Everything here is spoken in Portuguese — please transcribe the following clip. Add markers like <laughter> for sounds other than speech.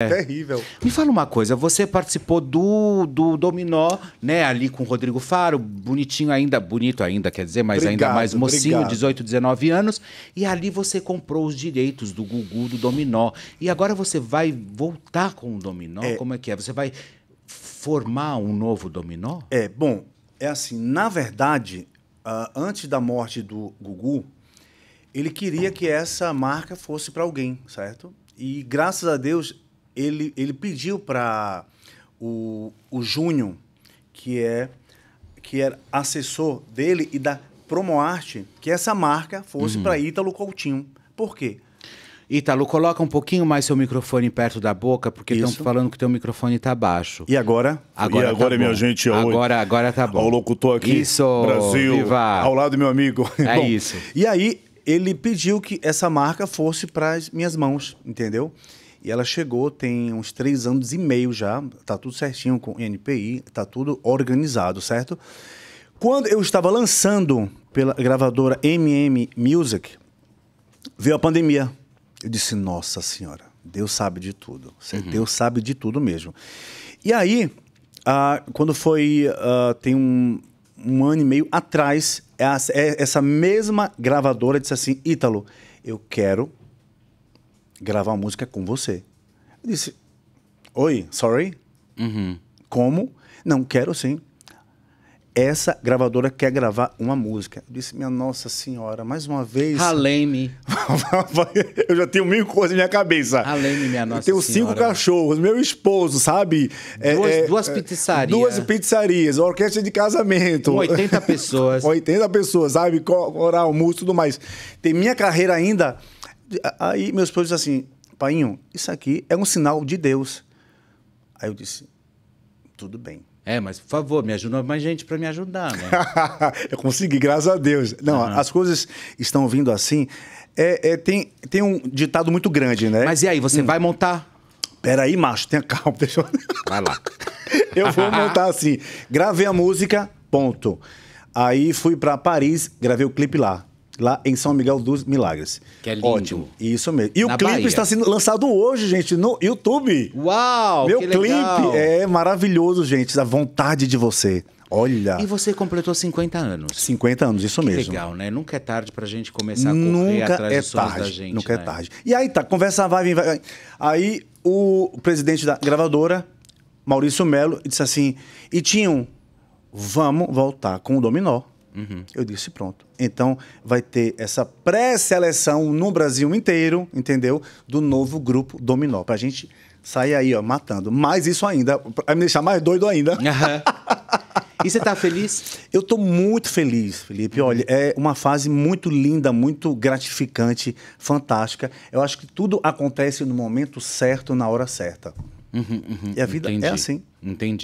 É. Terrível. Me fala uma coisa, você participou do, do Dominó, né, ali com o Rodrigo Faro, bonitinho ainda, bonito ainda, quer dizer, mas obrigado, ainda mais mocinho, obrigado. 18, 19 anos, e ali você comprou os direitos do Gugu, do Dominó, e agora você vai voltar com o Dominó, é. como é que é? Você vai formar um novo Dominó? É, bom, é assim, na verdade, uh, antes da morte do Gugu, ele queria que essa marca fosse para alguém, certo? E graças a Deus ele, ele pediu para o, o Júnior, que é que era é assessor dele e da Promoarte, que essa marca fosse uhum. para Ítalo Coutinho. Por quê? Ítalo, coloca um pouquinho mais seu microfone perto da boca, porque estão falando que teu microfone está baixo. E agora? agora e tá agora, tá minha gente, ao, é agora, agora tá bom. O locutor aqui, isso, Brasil, viva. ao lado do meu amigo. É <laughs> bom, isso. E aí, ele pediu que essa marca fosse para as minhas mãos, entendeu? E ela chegou tem uns três anos e meio já, tá tudo certinho com NPI, tá tudo organizado, certo? Quando eu estava lançando pela gravadora MM Music, veio a pandemia. Eu disse, nossa senhora, Deus sabe de tudo. Uhum. Deus sabe de tudo mesmo. E aí, quando foi, tem um, um ano e meio atrás, essa é, mesma gravadora disse assim, Ítalo, eu quero gravar música com você. Eu disse, oi, sorry? Uhum. Como? Não, quero sim. Essa gravadora quer gravar uma música. Eu disse, minha nossa senhora, mais uma vez... Haleme. <laughs> eu já tenho mil coisas na minha cabeça. Haleme, minha nossa eu tenho senhora. cinco cachorros, meu esposo, sabe? É, duas, é, duas é, pizzarias. Duas pizzarias, orquestra de casamento. Com 80 <laughs> pessoas. 80 pessoas, sabe? Coral, música e tudo mais. Tem minha carreira ainda Aí meus pais assim, painho, isso aqui é um sinal de Deus. Aí eu disse, tudo bem. É, mas por favor, me ajuda mais gente para me ajudar, né? <laughs> eu consegui, graças a Deus. Não, uhum. as coisas estão vindo assim. É, é, tem, tem um ditado muito grande, né? Mas e aí, você hum. vai montar? Peraí, macho, tenha calma, <laughs> deixa eu... Vai lá. <laughs> eu vou montar assim. Gravei a música, ponto. Aí fui para Paris, gravei o clipe lá lá em São Miguel dos Milagres. Que é lindo. Ótimo. Isso mesmo. E Na o clipe Bahia. está sendo lançado hoje, gente, no YouTube. Uau! Meu clipe legal. é maravilhoso, gente. A vontade de você. Olha. E você completou 50 anos. 50 anos, isso que mesmo. Legal, né? Nunca é tarde pra gente começar a correr Nunca atrás é dos tarde, da gente. Nunca é né? é tarde. E aí tá, conversa vai, vai. Aí o presidente da gravadora, Maurício Melo, disse assim: e tinham, vamos voltar com o Dominó. Uhum. Eu disse, pronto. Então, vai ter essa pré-seleção no Brasil inteiro, entendeu? Do novo grupo Dominó. Pra gente sair aí, ó, matando. Mais isso ainda, vai me deixar mais doido ainda. Uhum. <laughs> E você está feliz? Eu estou muito feliz, Felipe. Olha, é uma fase muito linda, muito gratificante, fantástica. Eu acho que tudo acontece no momento certo, na hora certa. Uhum, uhum, e a vida é entendi. é assim. Entendi.